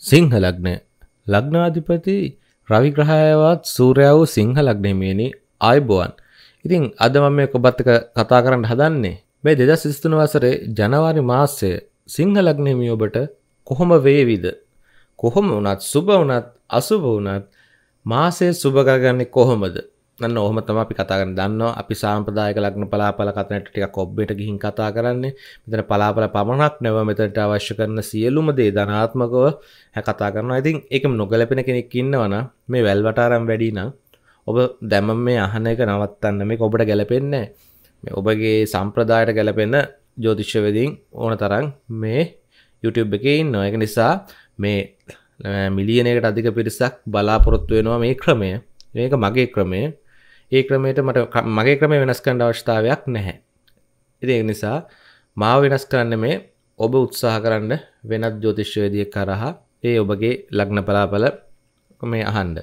සිංහ ලග්න ලග්නාධිපති රවිග්‍රහයවත් සූරයා වූ සිංහ ලග්නෙමියනි ආයබෝවන් ඉතින් අද මම මේ ඔබත්තක කතා කරන්න හදන්නේ මේ දෙදස් විස්තුන වසරේ ජනවාරි මාසය සිංහ ලග්නෙමිය ඔබට කොහොම වේවිද කොහොම වුණත් සුබ වුණත් අසුබ වුණත් මාසය සුබ කරගන්නේ කොහොමද න්න ඔහම තම අපි කතා කරන දන්නවා අපි සාම්පදායක ලග්න පලාපල කතනට ටික කොබ්බට ගිහින් කතා කරන්නේ මෙතන පලාපල පමණක් නැව මෙතට අවශ්‍ය කරන සියලුම දේ ධනාත්මකව හැ කතා කරනවා ඉතින් එකම නොගලපෙන කෙනෙක් ඉන්නවන මේ වැල්වටාරම් වැඩි නම් ඔබ දැම මේ අහන එක නවත්තන්න මේ ඔබට ගැලපෙන්නේ මේ ඔබගේ සම්ප්‍රදායට ගැලපෙන ජෝතිශ්‍යවෙදින් ඕන තරන් මේ YouTube එක ඉන්න එක නිසා මේ මිලියනයකට අධික පිරිසක් බලාපොරොත්තු වෙනවා මේ ක්‍රමය මේක මගේ ක්‍රමය ඒ ක්‍රමයට මට මගේ ක්‍රම වෙනස් කරන්න අවශ්‍යතාවයක් නැහැ. ඉතින් ඒ නිසා මාව වෙනස් කරන්න මේ ඔබ උත්සාහ කරන්න වෙනත් ජ්‍යොතිෂ්‍යවේදියෙක් කරහා ඒ ඔබගේ ලග්න පලාපල මේ අහන්න.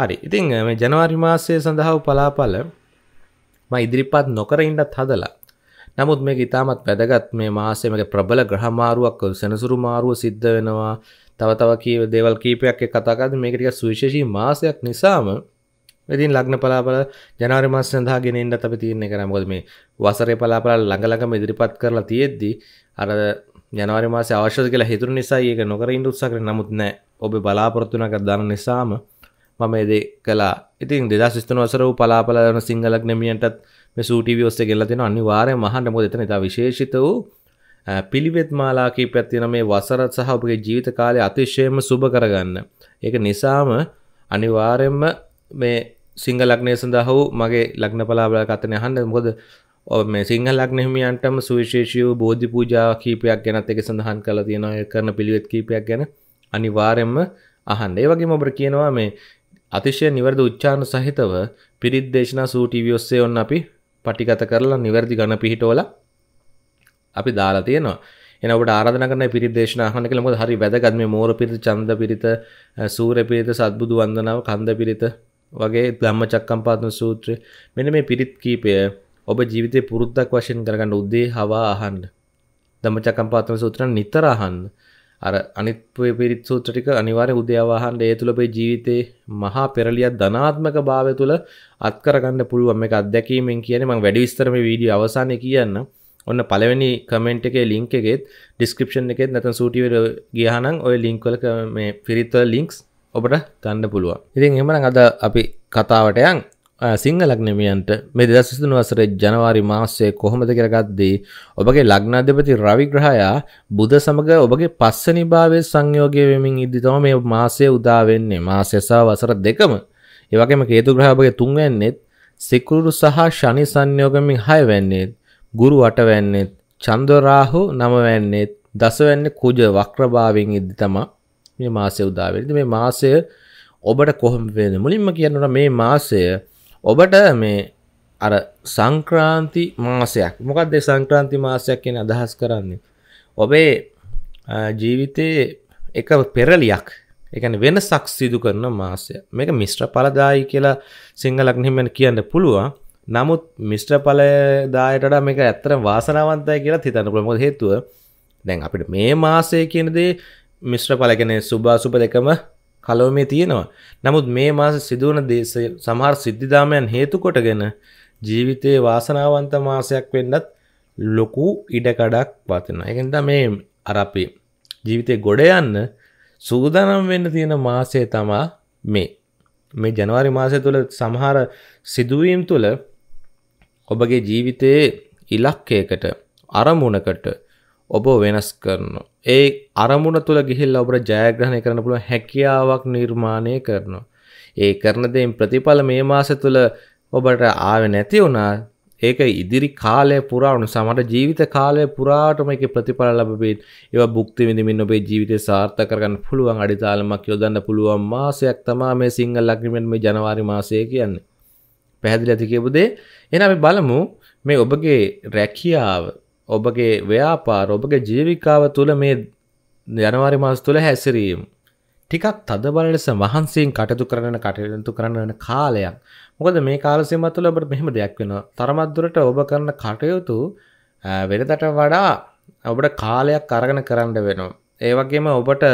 හරි. ඉතින් මේ ජනවාරි මාසයේ සඳහා වූ පලාපල මම ඉදිරිපත් නොකර ඉන්නත් හදලා. නමුත් මේක ඉතාමත් වැදගත් මේ මාසයේ මේක ප්‍රබල ග්‍රහ මාරුවක් සෙනසුරු මාරුව සිද්ධ වෙනවා. තව තව කීව දේවල් කීපයක් එක්ක කතා කරද්දී මේක ටිකක් සුවිශේෂී මාසයක් නිසාම ඉතින් ලග්න පලාපල ජනවාරි මාස සඳහා ගෙනෙන්න අපි තියෙන එක මොකද මේ වසරේ පලාපල ළඟ ළඟම ඉදිරිපත් කරලා තියෙද්දි අර ජනවාරි මාසේ අවශ්‍යද කියලා හිතුණු නිසා ඒක නොකර ඉන්න උත්සාහ කරේ නමුත් නෑ ඔබේ බලාපොරොත්තු නැක දාන නිසාම මම ඒ දේ කළා. ඉතින් 2023 වසර වූ පලාපල යන සිංහල ග්නමියන්ටත් මේ සූ ටීවී ඔස්සේ ගෙනලා දෙනවා අනිවාර්යයෙන්ම අහන්න මොකද එතන ඉතා විශේෂිත වූ පිළිවෙත් මාලා කීපයක් තියෙන මේ වසර සහ ඔබගේ ජීවිත කාලය අතිශයම සුබ කරගන්න. ඒක නිසාම අනිවාර්යයෙන්ම මේ සිංහ ලක්නය සඳහා හෝ මගේ ලක්න පලාබල කතනය හන්න මොද මේ සිංහල් ලක්නෙහිමියන්ටම සුවිශේෂයූ බෝධි පූජා කීපයක් ගැනත් එක සඳහන් කළ තියෙනය කරන පිළිවෙත් කීපයක් ගැන අනිවාරෙන්ම අහන්ඩ ඒ වගේ ඔබට කියනවා මේ අතිශය නිවැරදි උච්චාන සහිතව පිරිත් දේශනා සූටීවිඔස්සේ ඔන්න අපි පටිගත කරලා නිවැරදි ගණ පිහිටෝල අපි දාලා තියෙනවා එනට ආරධන කරන පිරිදේශන හන කළම හරි වැදගත්ම මෝර පිරිත චන්ද පිරිත සූර පිරිත සත්බුදු වන්දනාව කන්ද පිරිත වගේ ධම්ම චක්කම්පාත්ම සූත්‍රය මෙන මේ පිරිත් කීපය ඔබ ජීවිතය පුරුද්දක් වශයෙන් කරගන්න උදේ හවා අහන්න ධම්ම චක්කම්පාත්ම සූත්‍ර නිතර අහන්න අර අනිත් පිරිත් සූත්‍ර ටික අනිවාර්ය උදේ අහන්න ඒ තුල ඔබේ ජීවිතේ මහා පෙරලිය ධනාත්මක භාවය තුල අත් කරගන්න පුළුවන් මේක අත්දැකීමෙන් කියන්නේ මම වැඩි විස්තර මේ වීඩියෝ අවසානයේ කියන්නම් ඔන්න පළවෙනි කමෙන්ට් එකේ ලින්ක් එකෙත් ඩිස්ක්‍රිප්ෂන් එකෙත් නැත්නම් සූටිවල ගියානම් ඔය ලින්ක් වල මේ පිරිත්වල ලින්ක්ස් ඔබට ගන්න පුළුවන් ඉතින් එමන අද අපි කතාවටයන් සිංහලක් නෙමියන්ට මේ දෙදසිතුන් වසරේ ජනවාරි මාසය කොහොමද කරගත්දී ඔබගේ ලග්නාධපති රවිග්‍රහයා බුද සමඟ ඔබගේ පස්ස නිභාවය සංයෝගය වෙමින් ඉදිතම මේ මාසය උදාවෙන්නේ මාසයසා වසර දෙකම ඒවගේම කේතුග්‍රහපගේ තුන්වැන්නෙත් සිකුරු සහ ශනි සංයෝගමින් හයවැන්නේත් ගුරු අටවැන්නෙත් චන්දරාහු නමවැන්නේත් දසවැන්න කුජ වක්‍රභාවෙන් ඉදදි තමා මේ මාසය උදාවෙරිද මේ මාසය ඔබට කොහොම වෙන මුලින්ම කියන්නට මේ මාසය ඔබට මේ අර සංක්‍රාන්ති මාසයක් මොකක්ද සංක්‍රාන්ති මාසයක් කියන අදහස් කරන්නේ ඔබේ ජීවිතයේ එක පෙරලියක් එකන වෙනසක් සිදු කරන මාසය මේක මිශ්‍ර පලදායි කියලා සිංහලක් නිමෙන් කියන්න පුළුවන් නමුත් මිශ්‍ර පලදායටට මේක ඇත්තර වාසනාවන්තය කියලා හිතන්න ප්‍රමොද හේතුව දැන් අපිට මේ මාසය කියනදේ මිශ්‍ර පලකැන සුභාසුප දෙකම කලෝමේ තියෙනවා. නමුත් මේ මාස සිදුවන දේශ සමහර සිද්ධිදාමයන් හේතු කොටගෙන ජීවිතයේ වාසනාවන්ත මාසයක් වෙන්නත් ලොකු ඉඩකඩක් වතින. එකද මේ අරපි ජීවිතය ගොඩ යන්න සූදානම් වෙන්න තියෙන මාසය තමා මේ. මේ ජනවාරි මාසය තුළ සමහර සිදුවීම් තුළ ඔබගේ ජීවිතයේ ඉලක්කයකට අරමුණකට ඔබ වෙනස් කරනවා. ඒ අරමුණ තුළ ගිහිල්ලා ඔබට ජයග්‍රහණය කරන්න පුළුවන් හැකියාවක් නිර්මාණය කරනවා. ඒ කරන දෙයින් ප්‍රතිඵල මේ මාස තුළ ඔබට ආවේ නැති වුණා ඒක ඉදිරි කාලය පුරාවනු සමට ජීවිත කාලය පුරාටම එක ප්‍රතිඵල ලබබේ ඒව බුක්ති විඳමින් ඔබේ ජීවිතය සාර්ථකරගන්න පුළුවන් අඩිතාලමක් යොදන්න පුළුවන් මාසයක් තමා මේ සිංහල් ලක්රිමෙන් මේ ජනවාරි මාසය කියන්නේ පැහැදිලි ඇතිකෙපුදේ එන අපි බලමු මේ ඔබගේ රැකියාව ඔබගේ ව්‍යාපාර ඔබගේ ජීවිකාව තුළ මේ ජනවාරි මාස තුළ හැසිරීම්. ටිකක් තදබල ලෙස වහන්සේෙන් කටතු කරන කටයුතු කරන්න කාලයක් මොකද මේ කාලසිම තුළ ඔබට මෙහෙම දෙයක් වෙන තරමත්දුරට ඔබ කරන කටයුතු වෙනතට වඩා ඔබට කාලයක් අරගෙන කරන්න වෙනවා. ඒවගේම ඔබට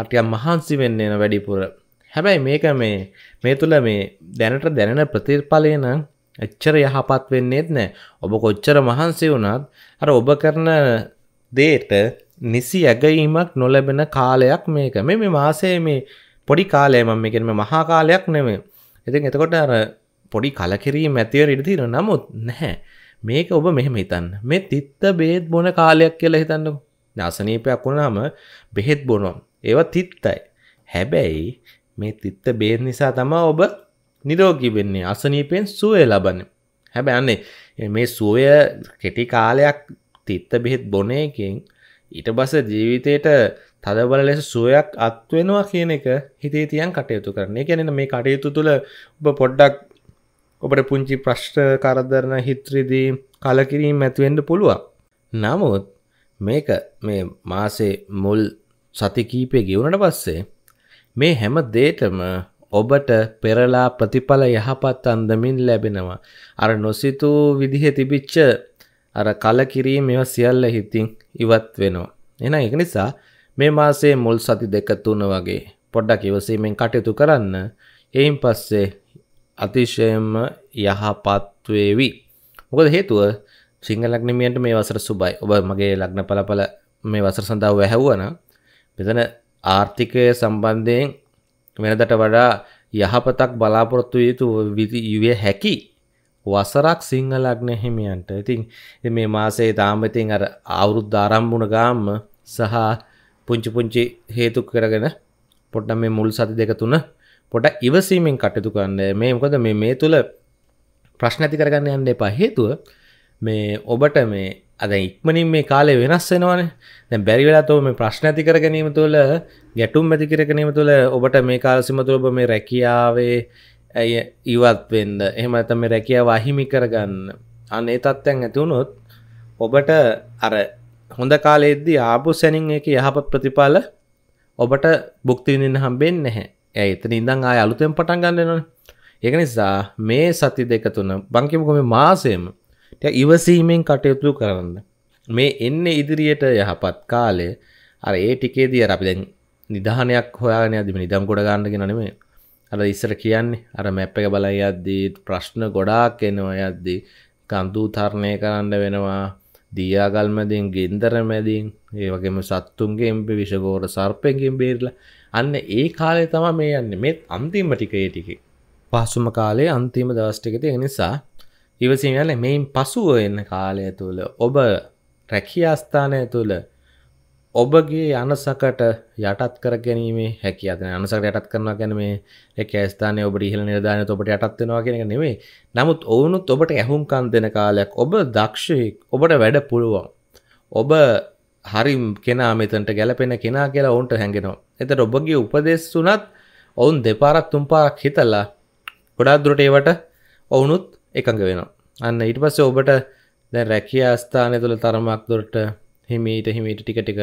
අටියම් මහන්සි වෙන්න එන වැඩිපුර. හැබැයි මේක මේ මේ තුළ මේ දැනට දැනෙන ප්‍රතිර්ඵලය නම් එච්චර යහපත් වෙන්නේත් නෑ ඔබ කොච්චර මහන්සේ වුණත් අර ඔබ කරන දේට නිසි ඇගීමක් නොලැබෙන කාලයක් මේක මේ මේ මාසේ මේ පොඩි කාලය මම මේ කියන්නේ මහා කාලයක් නෙමෙයි. ඉතින් එතකොට අර පොඩි කලකිරීම ඇතිවෙ ඉඩ තියෙනවා. නමුත් නැහැ. මේක ඔබ මෙහෙම හිතන්න. මේ තිත්ත බෙහෙත් බොන කාලයක් කියලා හිතන්නකෝ. අසනීපයක් වුණාම බෙහෙත් බොනවා. ඒවා තිත්තයි. හැබැයි මේ තිත්ත බෙහෙත් නිසා තමයි ඔබ නිරෝගී වෙන්නේ අසනීපෙන් සුවය ලබන්නේ. හැබැයි අන්නේ මේ සුවය කෙටි කාලයක් තිත්ත බෙහෙත් බොන එකෙන් ඊට බස ජීවිතයට තදබල ලෙස සුවයක් අත් වෙනවා කියන එක හිතේ තියන් කටයුතු කරන්න. ඒ කියන්නේ මේ කටයුතු තුළ ඔබ පොඩ්ඩක් ඔබට පුංචි ප්‍රශ්න කරදරන හිත්‍රිදී කලකිරීම ඇති වෙන්න පුළුවන්. නමුත් මේක මේ මාසේ මුල් සති කීපය ගෙවුනට පස්සේ මේ හැම දෙයකම ඔබට පෙරලා ප්‍රතිඵල යහපත් අන්දමින් ලැබෙනවා. අර නොසිතූ විදිහ තිබිච්ච අර කලකිරීම ඒවා සියල්ල හිතින් ඉවත් වෙනවා. එහෙනම් ඒක නිසා මේ මාසයේ මුල් සති දෙක තුන වගේ පොඩ්ඩක් ඉවසීමෙන් කටයුතු කරන්න. එයින් පස්සේ අතිශයම යහපත් වේවි. මොකද හේතුව සිංහල ලග්නමියන්ට මේ වසර සුබයි. ඔබ මගේ ලග්න පළපළ මේ වසර සඳහා වැහැවුවා නම් මෙතන ආර්ථිකය සම්බන්ධයෙන් වෙනදට වඩා යහපතක් බලාපොරොත්තු යුතු යුවේ හැකි වසරක් සිංහල අග්නහිමියන්ට ඉතින් මේ මාසේ තාමඉතින් අර අවුරුද් ආරම්භුණ ගාම්ම සහ පුංචි පුංචි හේතු කරගෙන පොට්ට මේ මුල් සති දෙක තුන පොට ඉවසීමෙන් කටයුතු කරන්න මේ මොකද මේ මේ තුළ ප්‍රශ්න ඇති කරගන්න යන්න එපා හේතුව මේ ඔබට මේ අද ඉක්මනින් මේ කාලේ වෙනස් වෙනවානේ දැන් බැරි වෙලා තෝ මේ ප්‍රශ්න ඇති කර ගැනීම තුළ ගැටුම් ඇති කර ගැනීම තුළ ඔබට මේ කාලසීම තුළ ඔබ මේ රැකියාවේ ඇය ඉවත් වෙන්න එහෙම නැත්නම් මේ රැකියාව අහිමි කරගන්න අන්න ඒ තත්ත්වයන් ඇති වුණොත් ඔබට අර හොඳ කාලෙද්දී ආපු සැනින් එක යහපත් ප්‍රතිඵල ඔබට භුක්ති විඳින්න හම්බෙන්නේ නැහැ. ඒ එතන ඉඳන් ආය අලුතෙන් පටන් ගන්න වෙනවනේ. ඒක නිසා මේ සති දෙක තුන බං කියමුකෝ මේ මාසෙම ඉවසීමෙන් කටයුතු කරන්න මේ එන්න ඉදිරියට යහපත් කාලේ අර ඒ ටිකේදී අපි දැන් නිධානයක් හොයාගෙන යදිම නිදම් ගොඩ ගන්නගෙන නෙමේ අර ඉස්සර කියන්නේ අර මැප් එක බලයි අද්දී ප්‍රශ්න ගොඩාක් එනවා යද්දී කඳු තරණය කරන්න වෙනවා දියාගල්මැදින් ගෙන්දර මැදින් ඒ වගේම සත්තුන්ගේ එම්පි විෂගෝර සර්පයගෙන් බේරලා අන්න ඒ කාලේ තම මේ යන්න මෙත් අන්තිම ටික ඒ ටිකේ පහසුම කාලේ අන්තිම දවස්ටිකති නිසා ඉවසිංහල මෙයින් පසුව එන්න කාලය තුළ ඔබ රැකියාස්ථානය තුළ ඔබගේ අනසකට යටත් කර ගැනීමේ හැකි අතන අනසකට යටත් කරනවා ගැන මේ රැකෑස්ථානය ඔබට ඉහළ නිර්ධානය ඔබට යටත්වෙනවා කියෙන නෙවේ නමුත් ඔවුනුත් ඔබට ඇහුම්කන් දෙන කාලයක් ඔබ දක්ෂයෙක් ඔබට වැඩ පුළුවන් ඔබ හරිම් කෙනා මෙතන්ට ගැලපෙන කෙනා කියලා ඔවුන්ට හැඟෙනවා එතට ඔබගේ උපදෙස්සුනත් ඔවුන් දෙපාරක් තුම්පාරක් හිතල්ලා ගොඩාදුරට ඒවට ඔවුනුත් එකඟ වෙනවා අන්න ඊට පස්සේ ඔබට දැන් රැකියා ස්ථානය තුළ තරමක් දුරට හිමීට හිමීට ටික ටික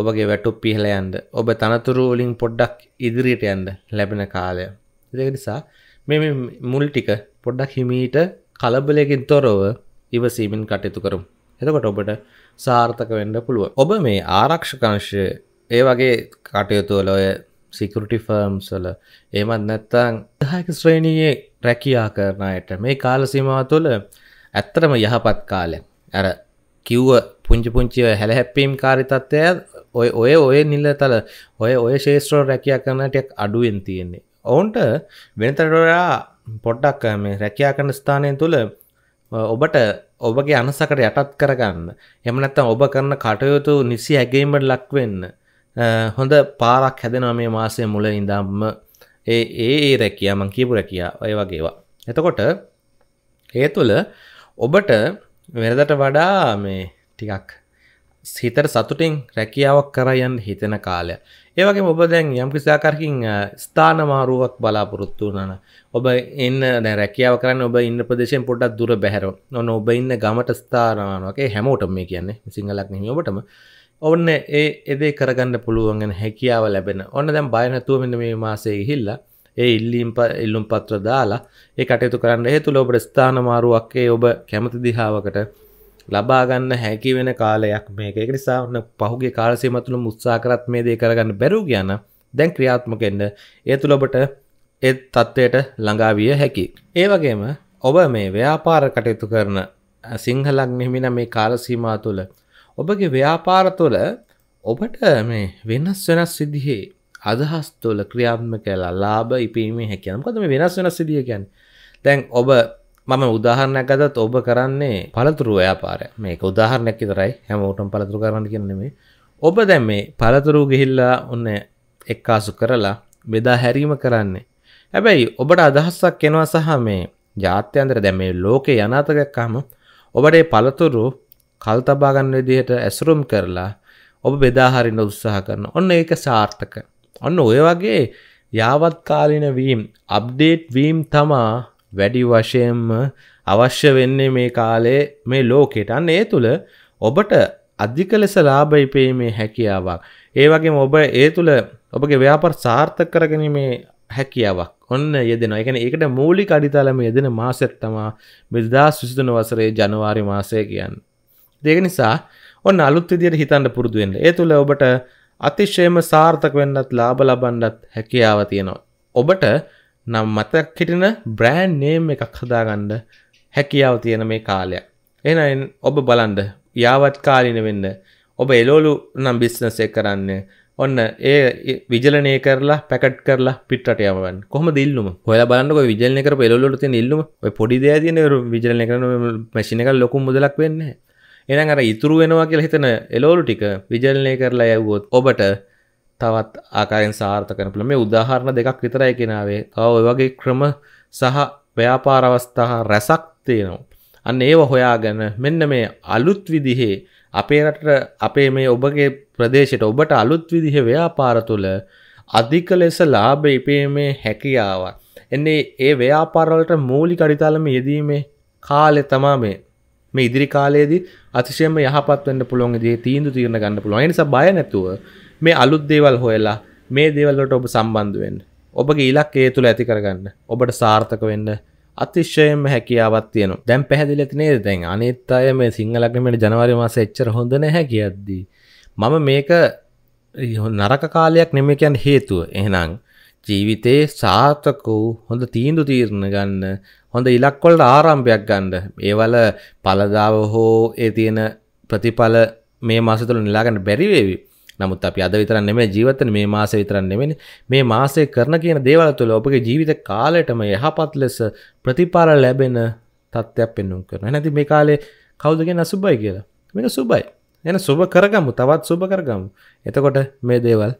ඔබගේ වැටුප් පිහලා යන්න ඔබ තනතුරු වලින් පොඩ්ඩක් ඉදිරියට යන්න ලැබෙන කාලය. ඒක නිසා මේ මුල් ටික පොඩ්ඩක් හිමීට කලබලයකින් තොරව ඉවසීමෙන් කටයුතු කරමු. එතකොට ඔබට සාර්ථක වෙන්න පුළුවන්. ඔබ මේ ආරක්ෂක අංශය ඒ වගේ කටයුතු වල ඔය සිකියුරිටි ෆර්ම්ස් වල එහෙමත් නැත්නම් 10ක ශ්‍රේණියේ රැකයා කරනයට මේ කාලසිමාව තුළ ඇත්තරම යහපත් කාලය ඇර කිව්ව පුංචි පුංචිව හැළ හැප්පීම් කාරිතත්වය ඔය ඔය ඔය නිල්ල තල ඔය ඔය ශේෂත්‍රෝ රැකයා කරනටයක් අඩුවෙන් තියෙන්නේ ඔවුන්ට වෙනතරටොරා පොඩ්ඩක් මේ රැකයා කරන ස්ථානය තුළ ඔබට ඔබගේ අනසකට යටත් කරගන්න එම නැත්තම් ඔබ කරන කටයුතු නිසි ඇගීමට ලක්වෙන්න හොඳ පාරක් හැදෙනවා මේ මාසය මුල ඉඳම්ම ඒ ඒ රැකියා මං කියපු රැකියා ඔය වගේවා. එතකොට ඒ තුළ ඔබට වෙනදට වඩා මේ ටිකක් සිතර සතුටින් රැකියාවක් කරයන් හිතෙන කාලය. ඒවගේ ඔබ දැන් යම් කිසිාකරකින් ස්ථානමාරුවක් බලාපොරොත්තු වනන. ඔබ එන්න රැකියාව කරන්න ඔබ ඉන්න ප්‍රදේශෙන් පොඩක් දුර බැහර නොන ඔබ ඉන්න ගමට ස්ථානවානගේ හැමෝටම මේ කියන්නේ සිංහලක් නහි ඔබටම ඔන්න ඒ එදේ කරගන්න පුළුවන්ගෙන හැකියාව ලැබෙන ඔන්න දැම් බයනැතුව මෙන්න මේ මාසේ හිල්ලා ඒ ඉල්ලීම් ඉල්ලුම් පත්‍ර දාලා ඒ කටයුතු කරන්න හේතු ඔබ ස්ථාන මාරුවක්කේ ඔබ කැමති දිහාවකට ලබාගන්න හැකි වෙන කාලයක් මේක එක නිසා ඔන්න පහුගේ කාලසීමතුළු මුත්සා කරත් මේ දේ කරගන්න බැරු කියන්න දැන් ක්‍රියාත්මකෙන්ද ඒ තුළ ඔබට ඒ තත්ත්වයට ළඟාවිය හැකි. ඒ වගේම ඔබ මේ ව්‍යාපාර කටයුතු කරන සිංහලක් මෙහිමින මේ කාලසීමා තුළ ඔබගේ ව්‍යාපාර තුළ ඔබට මේ වෙනස් වෙනස් සිදිහේ අදහස් තුළ ක්‍රියාත්ම කලා ලාබ ඉපීමේ හැකනම් කොද මේ වෙනස් වෙනස් සිදියකැන් දැන් ඔබ මම උදාහරණයක් අදත් ඔබ කරන්නේ පළතුරු ව්‍යාපාරය මේක උදාහරණයක් විතරයි හැම ෝටම් පළතුරු කරන්න කියන්නෙමේ ඔබ දැන් මේ පළතුරු ගිහිල්ලා ඔන්න එක්කාසු කරලා බෙදා හැරීම කරන්නේ හැබැයි ඔබට අදහස්සක් එනවා සහ මේ ජාත්‍යන්තර දැ මේ ලෝකේ යනාතකක්කාම ඔබට පළතුරු කල් තබා ගන්න විදිහට ඇසුරුම් කරලා ඔබ බෙදා හරින්න උත්සාහ කරන. ඔන්න ඒක සාර්ථක. ඔන්න ඔය වගේ යාවත්කාලීන වීම් අප්ඩේට් වීම් තමා වැඩි වශයෙන්ම අවශ්‍ය වෙන්නේ මේ කාලේ මේ ලෝකෙට. අන්න ඒ තුල ඔබට අධික ලෙස ලාභ ඉපීමේ හැකියාවක්. ඒ වගේම ඔබ ඒ තුල ඔබගේ ව්‍යාපාර සාර්ථක කරගැනීමේ හැකියාවක්. ඔන්න යෙදෙන එකන ඒකට මූලි අඩිතාලම යෙදෙන මාසෙත්තමා බෙදදා සිසිදන වසරේ ජනවාරි මාසය කියන්න. දෙක නිසා ඔන්න අලුත් විදියට හිතන්න පුරුදු වෙන්න. ඒ තුල ඔබට අතිශයම සාර්ථක වෙන්නත් ලාභ ලබන්නත් හැකියාව තියෙනවා. ඔබට නම් මතක් හිටින බ්‍රෑන්ඩ් නේම් එකක් හදාගන්න හැකියාව තියෙන මේ කාලය. එහෙනම් ඔබ බලන්න යාවත් කාලින වෙන්න ඔබ එලෝලු නම් බිස්නස් එක කරන්න ඔන්න ඒ විජලනය කරලා පැකට් කරලා පිටට යමන් කොම දිල්ලුම හොය බලන්නක විජලනය කර පෙලොලට ඉල්ලුම පොඩි දෑ තියන විජලනය කරන මැසිිනක ලොකු මුදලක් වෙන්නේ එනම් අර ඉතුරු වෙනවා කියලා හිතන එලෝලු ටික විජලනය කරලා යවුවොත් ඔබට තවත් ආකාරයෙන් සාර්ථක කරන්න පුළුවන්. මේ උදාහරණ දෙකක් විතරයි කියනාවේ. තව ඔය වගේ ක්‍රම සහ ව්‍යාපාර අවස්ථා රැසක් තියෙනවා. අන්න ඒව හොයාගෙන මෙන්න මේ අලුත් විදිහේ අපේ රටට අපේ මේ ඔබගේ ප්‍රදේශයට ඔබට අලුත් විදිහ ව්‍යාපාර තුළ අධික ලෙස ලාභ ඉපීමේ හැකියාව. එන්නේ ඒ ව්‍යාපාරවලට මූලික අඩිතාලම යෙදීමේ කාලෙ තමා මේ මේ ඉදිරි කාලයේදී අතිශයම යහපත් වෙන්න පුළුවන් දේ තීන්දුව తీරන ගන්න පුළුවන්. ඒ නිසා බය නැතුව මේ අලුත් දේවල් හොයලා මේ දේවල් වලට ඔබ සම්බන්ධ වෙන්න. ඔබගේ ඉලක්කය තුල ඇති කරගන්න. ඔබට සාර්ථක වෙන්න අතිශයම හැකියාවක් තියෙනවා. දැන් පැහැදිලි ඇති නේද? දැන් අනිත් අය මේ සිංහල ගමනේ ජනවාරි මාසේ එච්චර හොඳ නැහැ කියද්දී මම මේක නරක කාලයක් නෙමෙයි කියන්නේ හේතුව. එහෙනම් ජීවිතේ සාර්ථක වූ හොඳ තීන්දුව తీරන ගන්න හොඳ ඉලක්කොල්ට ආරම්භයක් ගණ්ඩ ඒවල පලදාව හෝ ඒ තියෙන ප්‍රතිඵල මේ මාසතුළ නිලාගන්න බැරිවේවි නමුත් අපි අද විතර නෙම ජීවතන මේ මාස විතරන් නෙමෙන මේ මාසය කරන කියන දේවල් තුළ ඔබගේ ජීවිත කාලයටම යහපත් ලෙස ප්‍රතිපාල ලැබෙන තත්ත්වයක් පෙන්නුම් කරන නැති මේ කාලේ කවුදගෙන සුබයි කියලා මේක සුබයි එන සුබ කරගමු තවත් සුබ කරගමු එතකොට මේ දේවල්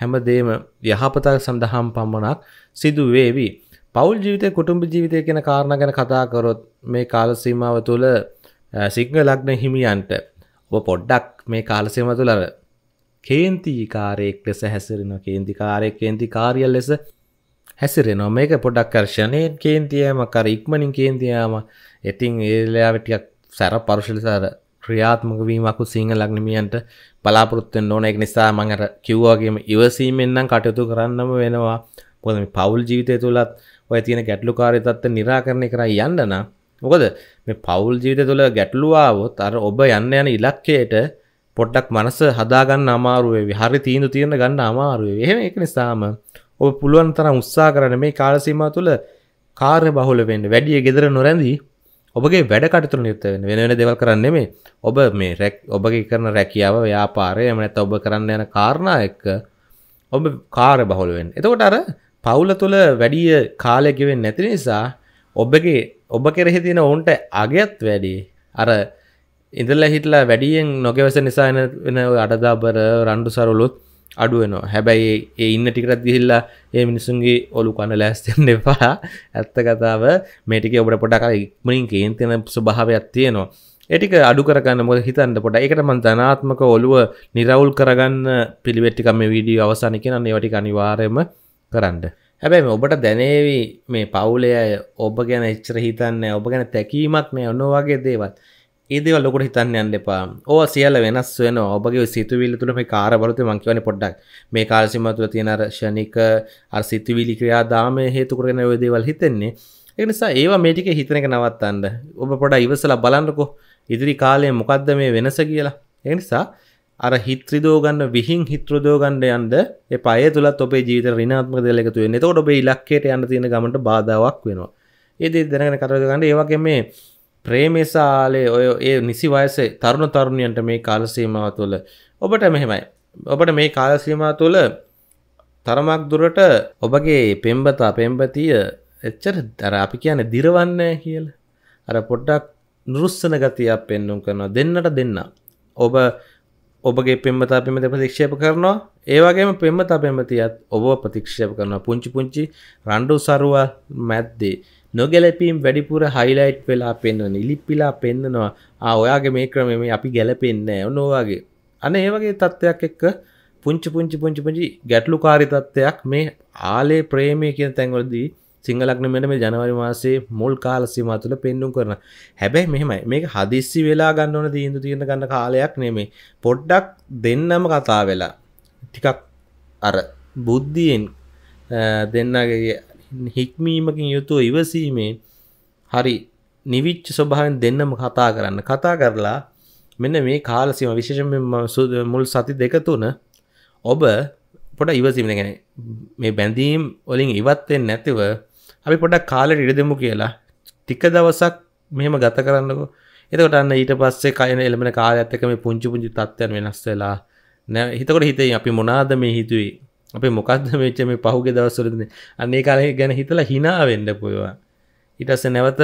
හැම දේම යහපතක් සඳහම් පම්මණක් සිදු වේවී පවුල් ජීවිතය කුටුම්ඹ ජීවිතය කියන කාරණ ගැන කතාකරොත් මේ කාලසීමාව තුළ සිංහ ලග්න හිමියන්ට ඔබ පොඩ්ඩක් මේ කාලසීම තුළර කේන්තිකාරයෙක් ලෙස හැසිරෙන කේන්තිකාරයෙක් කේන්තිකාරියල් ලෙස හැසිරෙනවා මේක පොඩක් කර්ශණය කේන්තියම කර ඉක්මනින් කේන්තියාම ඉතින් ඒලයාවිටියක් සැර පරුෂලිසාර ක්‍රියාත්මක වීමකු සිංහ ලග්නමියන්ට බලාපොරොත්තුෙන් නොන එක නිසා මඟර කිව්වාගේම ඉවසීමෙන්න්නම් කටයුතු කරන්නම වෙනවා පොදම පවුල් ජීවිතය තුළත් ඔය තියෙන ගැටලු කාරිතත්ව නිරාකරණය කර යන්නන මොකද මේ පවුල් ජීවිත තුළ ගැටලුවාවොත් අර ඔබ යන්න යන ඉලක්කයට පොට්ටක් මනස හදාගන්න අමාරුවේ විහරි තීන්දු තියෙන ගන්න අමාරුවේ එහෙම ඒක නිසාම ඔබ පුළුවන් තරම් උත්සා කරන මේ කාලසීමා තුළ කාර්ය බහුල වෙන්න වැඩිය ගෙදර නොරැඳී ඔබගේ වැඩ කටතුර නියුත් වෙන්න වෙන වෙන දේවල් කරන්න නෙමෙයි ඔබ මේ රැක් ඔබගේ කරන රැකියාව ව්‍යාපාරය එහෙම නැත්නම් ඔබ කරන්න යන කාරණා එක්ක ඔබ කාර්ය බහුල වෙන්න. එතකොට අර පවුල තුළ වැඩිය කාලයකිවෙන් නැති නිසා ඔබගේ ඔබ කෙරෙහි තියෙන ඔවුන්ට අගයත් වැඩි අර ඉඳල හිටලා වැඩියෙන් නොගෙවස නිසා එන වෙන අඩදාබර රණ්ඩු සරුලුත් අඩුවනවා හැබැයි ඒ ඉන්න ටිකරත් දිහිල්ලා ඒ මිනිසුන්ගේ ඔලු කන ලෑස්තෙන් එපා ඇත්ත කතාව මේටික ඔබට පොඩක් ඉක්මනින් කේන්තියන ස්වභාවයක් තියෙනවා ඒටික අඩු කරගන්න මොද හිතන්න පොට එකට මන් ධනාත්මක ඔලුව නිරවුල් කරගන්න පිළිවෙට්ටිකම වීඩිය අවසාන කියන ඒවටි අනිවාරයම කරන්න හැබැයි ඔබට දැනේවි මේ පවුලය ඔබ ගැන එච්චර හිතන්න ඔබ ගැන තැකීමක් මේ ඔන්න වගේ දේවත් ඒදව ලොකට හිතන්න යන්න එපා ඕ සියල වෙනස් වෙන ඔබගේ සිතුවිල්ල තුළ මේ කාරබලතු මංකිවන පොඩ්ඩක් මේ කාල්සිම තුළ තියෙන ශනික අර සිතුවිලි ක්‍රියා දාම හේතුකරගෙන ඔයදේවල් හිතෙන්නේ එනිසා ඒවා මේටික හිතනක නවත්තන්න ඔබ පොඩ ඉවසලා බලන්නකෝ ඉදිරි කාලය මොකක්ද මේ වෙනස කියලා එනිසා අර හිත්‍රදෝගන්න විහින් හිත්‍රදෝගන්ඩ යන්ද පය තුළත් ඔබේ ජීවිත රිනාත්ම දෙලෙකතු වෙන තකොට ඔබේ ඉලක්කයට යන්න තියෙන ගමට බාධාවක් වෙනවා ඒදේ දැනගෙන කරදගන්න ඒවගේ මේ ප්‍රේමේසාලේ ඔය ඒ නිසි වයස තරුණ තරුණයන්ට මේ කාලසීමාව තුළ ඔබට මෙහෙමයි ඔබට මේ කාලසීමා තුළ තරමක් දුරට ඔබගේ පෙම්බතා පෙම්බතිය එච්චර දර අපි කියන දිරවන්න කියල අර පොඩ්ඩක් නුරුස්සන ගතියක් පෙන්නුම් කරනවා දෙන්නට දෙන්න ඔබ ඔබගේ පෙම්මතා පෙමත ප්‍රතික්ෂේප කරනවා ඒවගේම පෙම්මතා පෙමතියත් ඔබ ප්‍රතික්ෂේප කරනවා පුංචි පුංචි රණ්ඩු සරුවල් මැද්දේ නොගැලපීම් වැඩිපුර හයිලයිට් වෙලා පෙන්වන ඉලිප්පිලා පෙන්න්නනවා ආ ඔයාගේ මේ ක්‍රමම අපි ගැලපෙන්නේ ඔන්නෝවාගේ අන ඒවගේ තත්ත්වයක් එක්ක පුංචි පුංචි පුංචි පුංචි ගැටලු කාරිතත්වයක් මේ ආලේ ප්‍රේමය කියන තැන්වලදී සිංහලක්නමට මේ ජනවරි මාසේ මුල් කාලසිම තුළ පෙන්ඩුම් කරන හැබැයි මෙහෙමයි මේක හදිස්සි වෙලා ගන්න ඕන දීන්දු තියෙන ගන්න කාලයක් නෙමේ පොඩ්ඩක් දෙන්නම කතා වෙලා ටිකක් අර බුද්ධියෙන් දෙන්නගේ හික්මීමකින් යුතුව ඉවසීමේ හරි නිවිච්ච ස්වභාවෙන් දෙන්නම කතා කරන්න කතා කරලා මෙන්න මේ කාලසිම විශේෂම මුල් සති දෙක තුන ඔබ පොඩ ඉවසීම ගැන මේ බැඳීම් වලින් ඉවත්වෙන් නැතිව අපි පොඩක් කාලට ඉඩ දෙමු කියලා ටික දවසක් මෙහෙම ගත කරන්නකෝ එතකොට අන්න ඊට පස්සේ කයන එළමෙන කාලයත් එක්ක මේ පුංචි පුංචි තත්ත්වයන් වෙනස් වෙලා නෑ හිතකොට හිතේ අපි මොනාද මේ හිතුවේ අපි මොකද්ද මේච්ච මේ පහුගිය දවස්වලදී අන්න ඒ කාලේ ගැන හිතලා hina වෙන්න පුළුවන් ඊට පස්සේ නැවත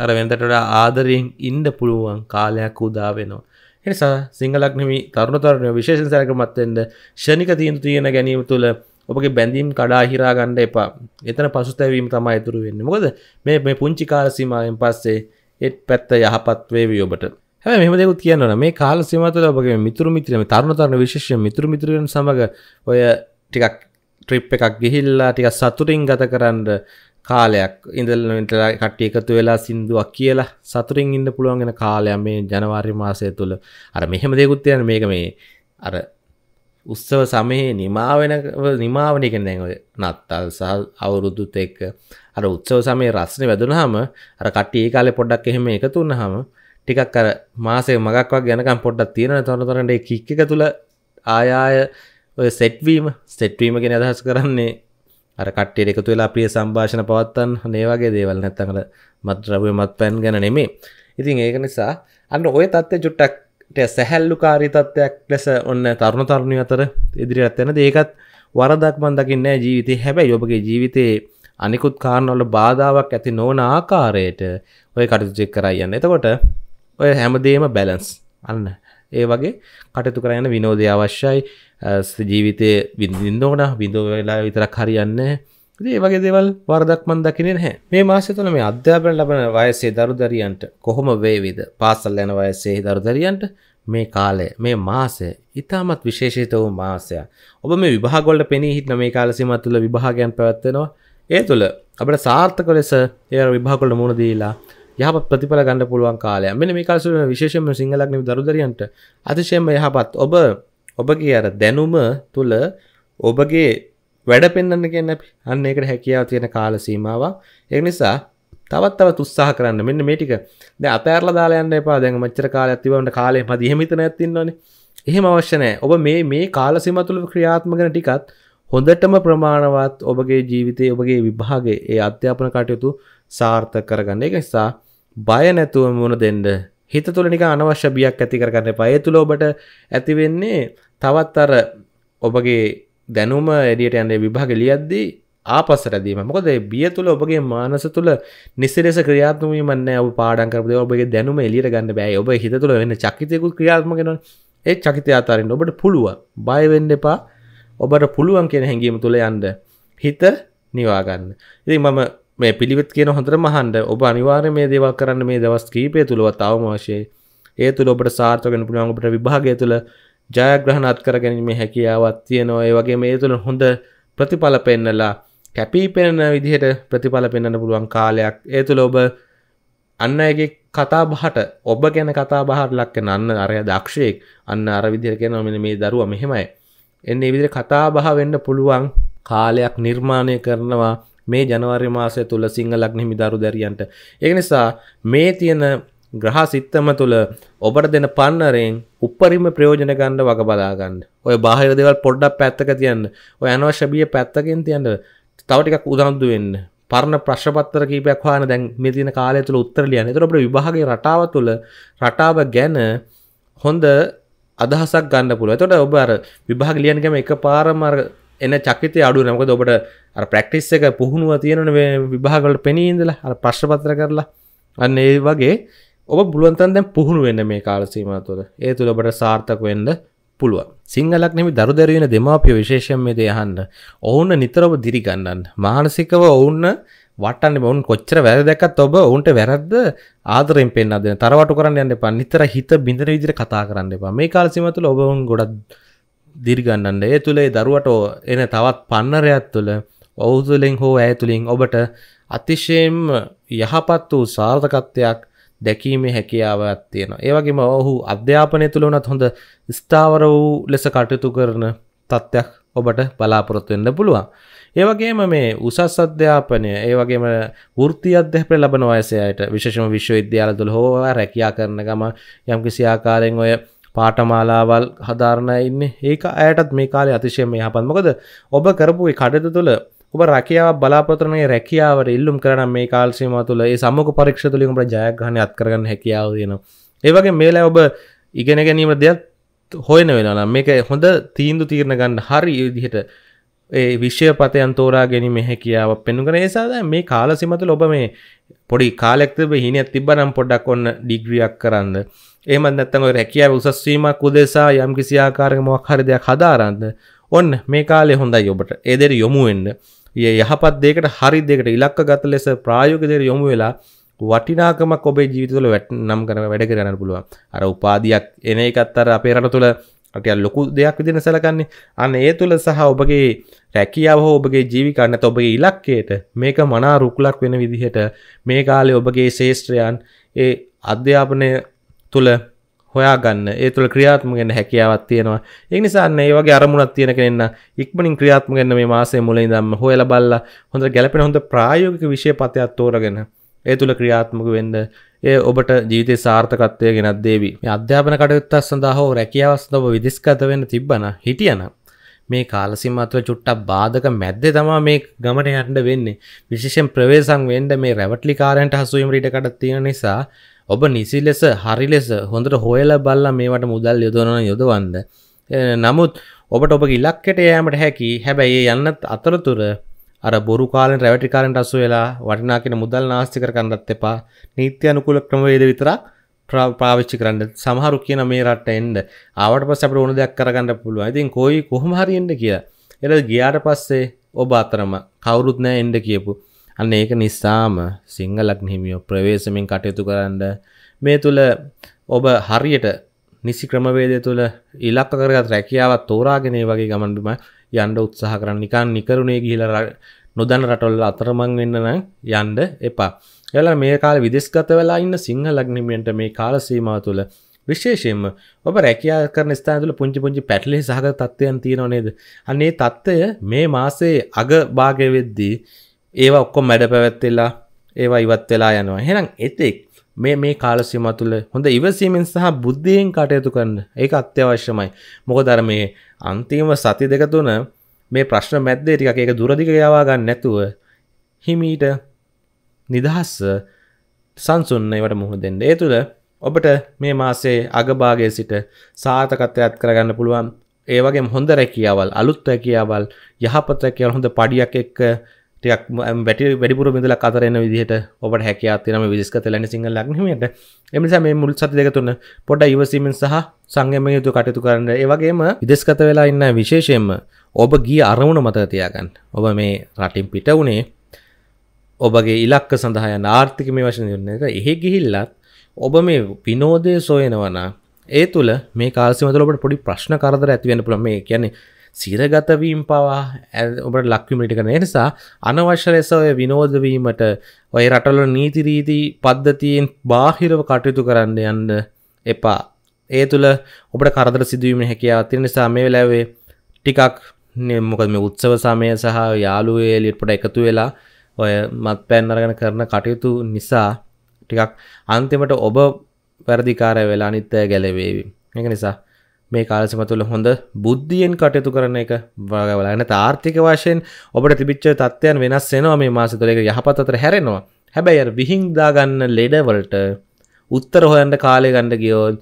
අර වෙනතට වඩා ආදරයෙන් ඉන්න පුළුවන් කාලයක් උදා වෙනවා එනිසා සිංහලක් නෙමි තරුණ තරුණයෝ විශේෂයෙන් සැලකමත් වෙන්න ෂණික තීන්දුව තියෙන ගැනීම තුළ ඔබගේ බැඳීම් කඩා හිරා ගණ්ඩ එපා එතන පසුතැවීම තමා ඇතුරු වෙන්න මොකද මේ මේ පුංචි කාලසීමාවෙන් පස්සේ එත් පැත්ත යහපත්වේවී ඔබට හැම මෙමදකුත් කියන්න මේ කාල සිමතල ඔබගේ මිතුරු මිත්‍රම තරුණ තරන විශේෂය මිතුරු මිත්‍රයෙන් සමඟ ඔය ටිකක් ට්‍රිප් එකක් ගිහිල්ලා ටික සතුරින් ගත කරන්න කාලයක් ඉඳල්ලටලා කට්ටිය එකතු වෙලා සිින්දුවක් කියලා සතුරින් ඉන්න පුළුවන්ගෙන කාලයක් මේ ජනවාරි මාසය තුළ අර මෙහෙම දෙකුත් යන මේක මේ අර උත්සව සමයේ නිමාවෙන නිමාවන එක දැන් නත්තල් සහ අවුරුදුත් එක්ක අර උත්සව සමයේ රස්න වැදුනහම අර කට්ටිය ඒ කාලේ පොඩ්ඩක් එහෙම එකතු වුනහම ටිකක් අර මාසේ මගක් වගේ යනකම් පොඩ්ඩක් තියෙන තොරතරට ඒ කික් එක තුල ආය ආය ඔය සෙට් වීම සෙට් වීම කියන අදහස් කරන්නේ අර කට්ටියට එකතු වෙලා ප්‍රිය සම්භාෂණ පවත්වන්න මේ වගේ දේවල් නැත්තම් අර මත්ද්‍රව්‍ය මත්පැන් ගැන නෙමෙයි. ඉතින් ඒක නිසා අන්න ওই தත්ත්වය චුට්ටක් සැහැල්ලුකාරී තත්ත්වයක් ලෙස ඔන්න තරුණ තරුණි අතර ඉදිරියත් යන ඒකත් වරදක් මන් දකින්නේ ජීවිතේ හැබැයි ඔබගේ ජීවිතේ අනිකුත් කාරණවල බාධාවක් ඇති නොවන ආකාරයට ඔය කටයුතු චෙක් කරා යන්න. එතකොට ඔය හැමදේම බැලන්ස් අන්න ඒ වගේ කටයුතු කරගෙන විනෝදය අවශ්‍යයි. ජීවිතේ විඳින්න ඕන. විඳ වෙලා විතරක් හරියන්නේ නැහැ. ඒ වගේ දෙවල් වර්දක්මන් දකිනෙන් හැ මේ මාසතුල මේ අධ්‍යාපන ලබන වයසේ දරුදරියන්ට කොහොම වේවිද පාසල් යන වයසේ දරුදරියන්ට මේ කාලය මේ මාසය ඉතාමත් විශේෂිත වූ මාසය ඔබ මේ විභාගොල්ල පෙනී හිටන මේ කාලසිම තුළ විභාගයන් පැවත්වෙනවා ඒ තුළ අපට සාර්ථක ලෙස ඒ විභාගොල්ල මුණ දීලා යහ ප්‍රතිපල ගන්න පුළුවන් කාලය මෙ මේ කාලසුන විශේෂම සිංහලක්න දරුදරියන්ට අතිශයම යහපත් ඔබ ඔබගේ අර දැනුම තුළ ඔබගේ වැඩ පෙන්න්න කියන්න අන්න එකට හැකියාව තියෙන කාල සීමාවක් ඒ නිසා තවත් තවත් උත්සාහ කරන්න මෙන්න මේ ටික දැන් අතෑරලා දාලා යන්න එපා දැන් මෙච්චර කාලයක් තිබුණාට කාලේ මදි එහෙම හිතන ඇත්තින් ඉන්නවනේ එහෙම අවශ්‍ය නැහැ ඔබ මේ මේ කාල සීමාව තුළ ක්‍රියාත්මක කරන ටිකත් හොඳටම ප්‍රමාණවත් ඔබගේ ජීවිතයේ ඔබගේ විභාගයේ ඒ අධ්‍යාපන කටයුතු සාර්ථක කරගන්න ඒක නිසා බය නැතුව මුණ දෙන්න හිත තුළ නික අනවශ්‍ය බියක් ඇති කරගන්න එපා. ඒ තුල ඔබට ඇති වෙන්නේ තවත් අර ඔබගේ දැනුම එඩියට යන්නේ විභාග ලියද්දී ආපස්සරදීම මොකද බිය තුළ ඔබගේ මානස තුළ නිස්සලෙස ක්‍රියාත්මීමන්න ඔබ පාඩන්කරද ඔබගේ දැනුම එලියට ගන්න බෑ ඔබ හිත තුළ වෙන්න චකිතයකු ක්‍රියාත්මගෙන ඒ චකිතය අතාරෙන් ඔබට පුළුව බයවෙන්න එපා ඔබට පුළුවන් කියෙන හැඟීම තුළ යන්ඩ හිත නිවාගන්න ඉති මම මේ පිළිවෙත් කියන හොඳර මහන්ඩ ඔබ අනිවාර්ය මේ දේවක් කරන්න මේ දවස් කීපය තුළුව තවම වශයේ ඒ තුළ ඔබට සාර්ථකෙන පුළුවන් ඔබට විභාගය තුළ ජයග්‍රහණත් කර ගැනීම හැකියාවත් තියෙනවා ඒ වගේ මේ තුළ හොඳ ප්‍රතිඵල පෙන්නලා කැපී පෙනෙන විදිහට ප්‍රතිඵල පෙන්න්න පුළුවන් කාලයක් ඒ තුළ ඔබ අන්න ඇගේ කතා බහට ඔබ ගැන කතා බහට ලක්කෙන අන්න අරය දක්ෂයෙක් අන්න අර විදිර කෙන මෙන මේ දරුව මෙහෙමයි එන්න විදිර කතා බහ වෙන්න පුළුවන් කාලයක් නිර්මාණය කරනවා මේ ජනවර්ය මාසය තුළ සිංහලක් හිමි දරු දැරියන්ට ඒ නිසා මේ තියෙන ග්‍රහ සිත්තම තුළ ඔබට දෙන පන්නරයෙන් උපරිම ප්‍රයෝජන ගන්න වග බදාගන්න ඔය බාහිර දෙවල් පොඩ්ඩක් පැත්තක තියන්න ඔය අනවශ්‍යබිය පැත්තකින් තියන්න තවටිකක් උදන්දු වෙන්න පරණ ප්‍රශ්පත්තර කීපයක් හන දැන් මෙතින කාලය තුළ උත්තර ලියන්න එතකොට අපේ විභාගයේ රටාව තුළ රටාව ගැන හොඳ අදහසක් ගන්න පුළුවන්. එතකොට ඔබ අර විභාග ලියන ගම එකපාරම අර එන චක්‍රිතය අඩු වෙනවා. මොකද ඔබට අර ප්‍රැක්ටිස් එක පුහුණුව තියෙනවනේ විභාග වල පෙනී ඉඳලා අර ප්‍රශ්නපත්‍ර කරලා. අන්න ඒ වගේ ඔබ බුලුවන්තන් දැන් පුහුණු වෙන්න මේ කාලසීම තුළ ඒ තුළ ඔබට සාර්ථක වෙන්න පුළුව සිංහලක් නෙමි දරු දැරවෙන දෙමාපිය විශේෂයෙන් මේ දෙයහන්න ඔවුන්න නිතරව දිරිගන්නන්න මානසිකව ඔවුන්න වටන්න ඔවුන් කොච්චර වැර දැකත් ඔබ ඔවුන්ට වැරද්ද ආදරෙන් පෙන්න්න දෙන තරවට කරන්න යන්න එපා නිතර හිත බිඳර විදිර කතා කරන්න එපා මේ කාලසිමතුළ ඔබවන් ගොඩත් දිරිගන්නන්න ඒ තුළේ දරුවට එන තවත් පන්නරයක් තුළ ඔවුතුලින් හෝ ඇතුලින් ඔබට අතිශයෙන් යහපත් වූ සාර්ථකත්වයක් දැකීමේ හැකියාවක් තියෙනවා. ඒ වගේම ඔහු අධ්‍යාපනය තුළ උනත් හොඳ ස්ථාවර වූ ලෙස කටයුතු කරන තත්ත්වයක් ඔබට බලාපොරොත්තු වෙන්න පුළුවන්. ඒ වගේම මේ උසස් අධ්‍යාපනය, ඒ වගේම වෘත්ති අධ්‍යාපනය ලබන වයසේ අයට විශේෂම විශ්වවිද්‍යාල තුළ හෝ රැකියා කරන ගම යම්කිසි ආකාරයෙන් ඔය පාඨමාලාවල් හදාරන ඉන්නේ. ඒක අයටත් මේ කාලේ අතිශයින්ම යහපත්. මොකද ඔබ කරපු ඒ කඩද තුළ ඔබ රැකියාව බලාපොරොත්තුනේ රැකියාවට ඉල්ලුම් කරන මේ කාල සීමාව තුළ ඒ සම්මුඛ පරීක්ෂා තුලින් ඔබට ජයග්‍රහණය අත් කරගන්න හැකියාව තියෙනවා. ඒ වගේ මේලා ඔබ ඉගෙන ගැනීම දෙයක් හොයන වෙනවා නම් මේක හොඳ තීන්දුව తీරන ගන්න හරි විදිහට ඒ විශ්වපතයන් තෝරා ගැනීම හැකියාව පෙන්වන නිසා දැන් මේ කාල සීමාව තුළ ඔබ මේ පොඩි කාලයක් තිබ්බ හිණයක් තිබ්බනම් පොඩ්ඩක් ඔන්න ඩිග්‍රියක් කරන්න. එහෙමත් නැත්නම් ඔය රැකියාව උසස් වීමක් උදෙසා යම්කිසි ආකාරයක මොකක් හරි දෙයක් හදාරන්න. ඔන්න මේ කාලේ හොඳයි ඔබට. ඒ දෙයට යොමු වෙන්න. ඒ යහපත් දෙයකට හරි දෙකට ඉලක්ක ගත ලෙස ප්‍රායෝගික දෙයට යොමු වෙලා වටිනාකමක් ඔබේ ජීවිතවල නම් කරන වැඩ කරගන්න පුළුවන්. අර උපාධියක් එන එකත් අර අපේ රට තුළ අටිය ලොකු දෙයක් විදිහට සැලකන්නේ. අන්න ඒ තුළ සහ ඔබගේ රැකියාව හෝ ඔබගේ ජීවිකාන් නැත්නම් ඔබගේ ඉලක්කයට මේක මනා රුකුලක් වෙන විදිහට මේ කාලේ ඔබගේ ශේෂ්ත්‍රයන් ඒ අධ්‍යාපනය තුළ හොයාගන්න ඒ තුළ ක්‍රියාත්මගෙන් හැකියාවත් තියෙනවා ඒ නිසාන්න ඒ වගේ අරමුණක් තියෙන කෙනෙන්න ඉක්මනින් ක්‍රියාත්මගෙන් මේ මාසේ මුලින් දම්ම හොයලා බලලා හොඳ ගැලපෙන හොඳ ප්‍රායෝගික විෂය පතයක් තෝරගෙන ඒ තුළ ක්‍රියාත්මක වෙන්න ඒ ඔබට ජීවිතය සාර්ථකත්වය ගෙනත් දේවි මේ අධ්‍යාපන කටයුත්තක් සඳහා හෝ රැකියාවස් ඔබ විදිස්ගත වෙන්න තිබ්බන හිටියන මේ කාලසිමත්ව චුට්ටක් බාධක මැද්දේ තමා මේ ගමන යන්න වෙන්නේ විශේෂයෙන් ප්‍රවේසම් වෙන්න මේ රැවට්ලිකාරයන්ට හසුවීම ඉඩකඩ තියෙන නිසා ඔබ නිසි ලෙස හරි ලෙස හොඳට හොයල බල්ලා මේවට මුදල් යොදවන යොදවන්න නමුත් ඔබට ඔබ ඉලක්කට යෑමට හැකි හැබැයි යන්නත් අතරතුර අර බොරු කාලෙන් රැවටි කාලෙන් අසු වෙලා වටිනා කියන මුදල් නාස්ති කර ගන්නත් එපා නීති අනුකූල ක්‍රමවේද විතරක් පාවිච්චි කරන්න සමහරු කියන මේ රට එන්ඩ ආවට පස් අපට ඕන දෙයක් කරගන්න පුළුව ඉතින් කොයි කොහොම හරිෙන්ට කිය එල ගියාට පස්සේ ඔබ අතරම කවුරුත් නෑ එන්ඩ කියපු අන්න ඒක නිසාම සිංහලක් හිමියෝ ප්‍රවේශමෙන් කටයුතු කරන්න මේ තුළ ඔබ හරියට නිසි ක්‍රමවේදය තුළ ඉලක්ක කරගත් රැකියාවත් තෝරාගෙනේ වගේ ගමන්ඩුම යන්ඩ උත්සාහ කරන්න නිකාන් නිකරුණේ ගිහිල නොදන්න රටොල්ල අතරමං වෙන්නන යන්ඩ එපා. එල මේ කාල විදිස්ගත වෙලා ඉන්න සිංහලක්නිමියන්ට මේ කාලසීමා තුළ විශේෂයෙන්ම ඔබ රැකයා කරන ස්ථානතුල පුංචි පුංචි පැටලි සහග තත්වයන් තියෙනව නේද අන්නේ තත්ත්වය මේ මාසේ අග භාගය වෙද්දී ඒවා ඔක්කො මැඩ පැවැත්වෙලා ඒවා ඉවත් වෙලා යනවා හෙනම් එතෙක් මේ මේ කාලසිම තුළ හොඳ ඉවසීමෙන් සහ බුද්ධියෙන් කටයුතු කරන්න ඒක අත්‍යවශ්‍යමයි මොක දර මේ අන්තිම සති දෙක තුන මේ ප්‍රශ්න මැද්දේ ටික ඒක දුරදික යවා ගන්න නැතුව හිමීට නිදහස් සංසුන්න ඒවට මුහුණ දෙන්න ඒ තුළ ඔබට මේ මාසේ අගභාගය සිට සාර්ථකත්වයක් කරගන්න පුළුවන් ඒවගේ හොඳ රැකියාවල් අලුත් රැකියාවල් යහපත රැකියාවල් හොඳ පඩියක් එක්ක ටක් වැට වැඩිපුර බඳල අතරන විදිහට ඔබට හැකයා තිනම විස්ක තලන සිංහල ලක්නීමට එමනිසා මේ මුල් සති දෙකතුන්න පොඩ ඉවසීමෙන් සහ සංගම යුතු කටයුතු කරන්න ඒවගේම විදෙස්කත වෙලා ඉන්න විශේෂයෙන්ම ඔබ ගිය අරමුණ මත තියාගන්න ඔබ මේ රටින් පිට වුණේ ඔබගේ ඉලක්ක සඳහාය ආර්ථික මේ වශන යන්න එක එහෙ ගිහිල්ලත් ඔබ මේ විනෝදය සොයෙනවනා ඒ තුළ මේ කාල්සිමතුල ඔබට පොඩි ප්‍රශ්න කරදර ඇතිවෙන පුළම මේ කියන්නේ සිරගතවීම් පවා ඔබට ලක්විමට කරන නිසා අනවශ්‍ය ලෙස ඔය විනෝධවීමට ඔය රටල නීතිරීති පද්ධතියෙන් බාහිරව කටයුතු කරන්න යන්න එපා ඒ තුළ ඔබට කරදර සිදුවීම හැකියාව තිය නිසා මේ වෙලාවේ ටිකක් මොකද මේ උත්සව සමය සහ යාළුවේ ලිට්පට එකතු වෙලා ඔය මත් පැන් අරගෙන කරන කටයුතු නිසා ටිකක් අන්තිමට ඔබ වැරදිකාරය වෙලා නිත්තය ගැලවේවි එක නිසා මේ කාලසිම තුළ හොඳ බුද්ධියෙන් කටයුතු කරන එක වගවලන්න තාර්ථික වශයෙන් ඔබට තිබිච්ච තත්ත්වයන් වෙනස් වෙනවා මේ මාස තුළක යහපත් අතර හැරෙනවා හැබැයි විහිංදාගන්න ලෙඩවලට උත්තර හොයන්ට කාලය ගණ්ඩ ගියෝත්